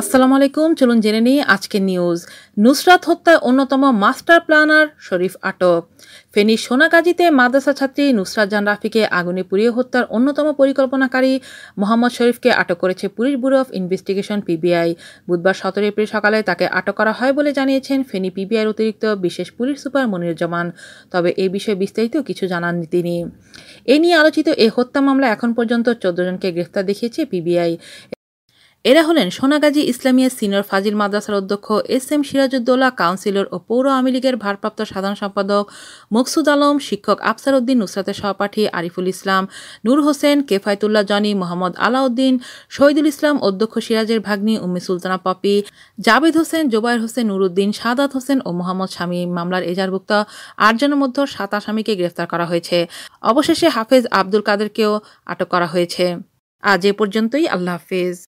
আসসালামু আলাইকুম চলুন জেনে নিই আজকের নিউজ নুসরাত হত্যায় অন্যতম মাস্টার প্ল্যানার শরীফ আটক ফেনী সোনাগাজীতে মাদ্রাসা ছাত্রী নুসরাত জান রাফিকে আগুনে পুড়িয়ে হত্যার অন্যতম পরিকল্পনাকারী মোহাম্মদ শরীফকে আটক করেছে police bureau of investigation PBI বুধবার সতেরো এপ্রিল সকালে তাকে আটক করা হয় বলে জানিয়েছেন ফেনী পিবিআইয়ের অতিরিক্ত বিশেষ পুলিশ সুপার মনিরুজ্জামান তবে এ বিষয়ে বিস্তারিত কিছু জানাননি তিনি এ নিয়ে আলোচিত এই হত্যা মামলা এখন পর্যন্ত চোদ্দ জনকে গ্রেফতার দেখিয়েছে পিবিআই এরা হলেন সোনাগাজী ইসলামিয়া সিনিয়র ফাজিল মাদ্রাসার অধ্যক্ষ এস এম সিরাজউদ্দৌলা কাউন্সিলর ও পৌর আওয়ামী লীগের ভারপ্রাপ্ত সাধারণ সম্পাদক মকসুদ আলম শিক্ষক আফসার উদ্দিন নুসরাতের সহপাঠী আরিফুল ইসলাম নূর হোসেন কেফায়তুল্লাহ জনি মোহাম্মদ আলাউদ্দিন শহীদুল ইসলাম অধ্যক্ষ সিরাজের ভাগ্নি উম্মি সুলতানা পপি জাবেদ হোসেন জোবায়ের হোসেন নুরুদ্দিন সাদাত হোসেন ও মোহাম্মদ শামীম মামলার এজারভুক্ত আটজনের মধ্যে সাত আসামিকে গ্রেফতার করা হয়েছে অবশেষে হাফেজ আব্দুল কাদেরকেও আটক করা হয়েছে আজ এ পর্যন্তই আল্লাহ হাফেজ